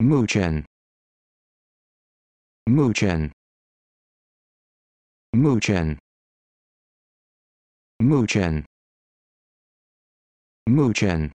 Chen. Moochen. Chen. Moochen. Chen.